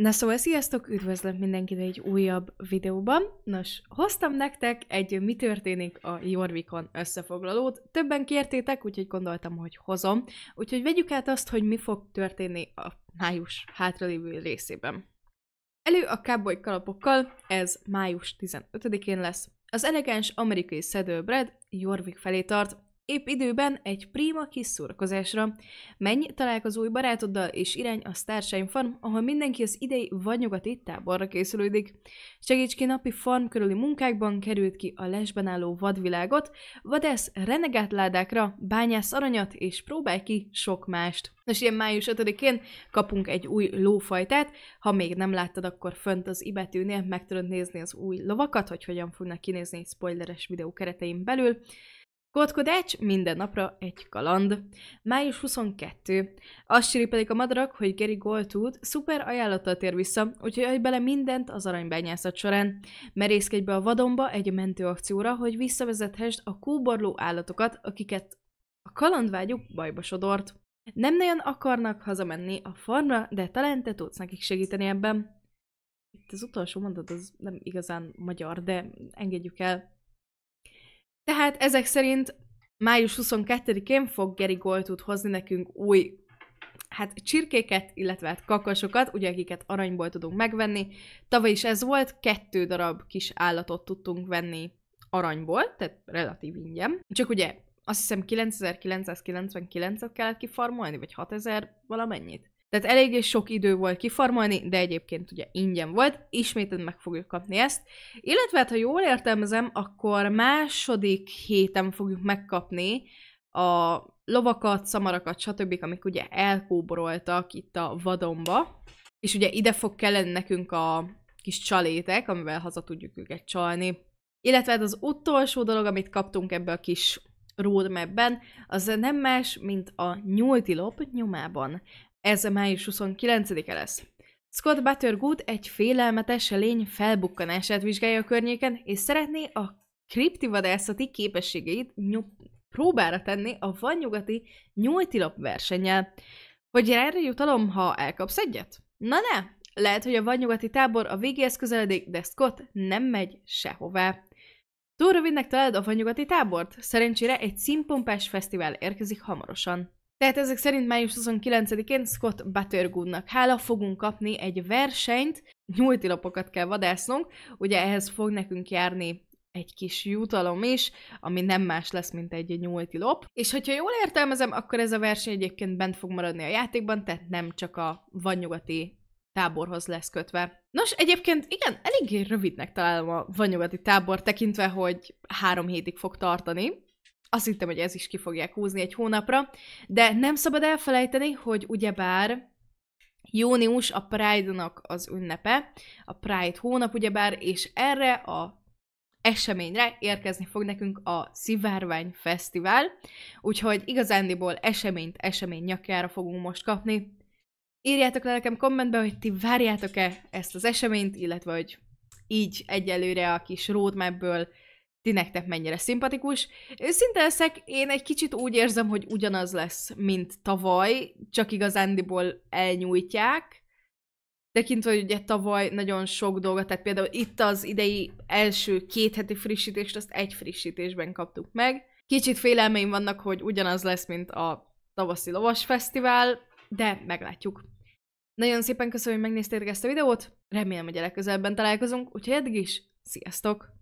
Na szóval sziasztok, üdvözlök mindenkit egy újabb videóban. Nos, hoztam nektek egy mi történik a Jorvikon összefoglalót. Többen kértétek, úgyhogy gondoltam, hogy hozom. Úgyhogy vegyük át azt, hogy mi fog történni a május hátralévő részében. Elő a cowboy kalapokkal, ez május 15-én lesz. Az elegáns amerikai Brad Jorvik felé tart, Épp időben egy prima kis szórakozásra. Menj, találkozz új barátoddal, és irány a Starshine Farm, ahol mindenki az idei vagy nyugati táborra készülődik. Segíts ki napi farm körüli munkákban, került ki a lesben álló vadvilágot, vadász renegát ládákra, bányász aranyat, és próbálj ki sok mást. Nos, ilyen május 5-én kapunk egy új lófajtát, ha még nem láttad, akkor fönt az ibetűnél meg tudod nézni az új lovakat, hogy hogyan fognak kinézni egy spoileres videó keretein belül. Kotkodács minden napra egy kaland. Május 22. Azt siripelik a madarak, hogy Geri Goldwood szuper ajánlattal tér vissza, úgyhogy adj bele mindent az aranybányászat során. Merészkedj be a vadonba egy mentőakcióra, hogy visszavezethesd a kóborló állatokat, akiket a kalandvágyuk bajba sodort. Nem nagyon akarnak hazamenni a farmra, de talán te tudsz nekik segíteni ebben. Itt az utolsó mondat az nem igazán magyar, de engedjük el. Tehát ezek szerint május 22-én fog Geri Goltud hozni nekünk új hát csirkéket, illetve hát kakasokat, ugye akiket aranyból tudunk megvenni. Tavaly is ez volt, kettő darab kis állatot tudtunk venni aranyból, tehát relatív ingyen. Csak ugye azt hiszem 9999-et kellett kifarmolni, vagy 6000 valamennyit. Tehát eléggé sok idő volt kifarmolni, de egyébként ugye ingyen volt, ismétlen meg fogjuk kapni ezt. Illetve hát, ha jól értelmezem, akkor második héten fogjuk megkapni a lovakat, szamarakat, stb., amik ugye elkóboroltak itt a vadonba. És ugye ide fog kelleni nekünk a kis csalétek, amivel haza tudjuk őket csalni. Illetve hát az utolsó dolog, amit kaptunk ebbe a kis roadmapben, az nem más, mint a nyúltilop nyomában. Ez a május 29-e lesz. Scott Buttergood egy félelmetes lény felbukkanását vizsgálja a környéken, és szeretné a kriptivadászati képességeit próbára tenni a nyugati nyújtilap versennyel. Vagy erre jutalom, ha elkapsz egyet? Na ne! Lehet, hogy a vadnyugati tábor a végéhez közeledik, de Scott nem megy sehová. Túl rövidnek találod a vadnyugati tábort? Szerencsére egy színpompás fesztivál érkezik hamarosan. Tehát ezek szerint május 29-én Scott Buttergoodnak hála fogunk kapni egy versenyt, nyúltilapokat kell vadásznunk, ugye ehhez fog nekünk járni egy kis jutalom is, ami nem más lesz, mint egy nyúltilop. És hogyha jól értelmezem, akkor ez a verseny egyébként bent fog maradni a játékban, tehát nem csak a vannyugati táborhoz lesz kötve. Nos, egyébként igen, eléggé rövidnek találom a vadnyugati tábor, tekintve, hogy három hétig fog tartani, azt hittem, hogy ez is ki fogják húzni egy hónapra, de nem szabad elfelejteni, hogy ugyebár június a Pride-nak az ünnepe, a Pride hónap ugyebár, és erre a eseményre érkezni fog nekünk a Szivárvány Fesztivál, úgyhogy igazándiból eseményt esemény nyakjára fogunk most kapni. Írjátok le nekem kommentbe, hogy ti várjátok-e ezt az eseményt, illetve hogy így egyelőre a kis roadmapből ti nektek mennyire szimpatikus. Szinte leszek, én egy kicsit úgy érzem, hogy ugyanaz lesz, mint tavaly, csak igazándiból elnyújtják, tekintve, hogy ugye tavaly nagyon sok dolgot, tehát például itt az idei első két heti frissítést, azt egy frissítésben kaptuk meg. Kicsit félelmeim vannak, hogy ugyanaz lesz, mint a tavaszi lovas fesztivál, de meglátjuk. Nagyon szépen köszönöm, hogy megnéztétek ezt a videót, remélem, hogy a legközelebben találkozunk, úgyhogy eddig is, sziasztok!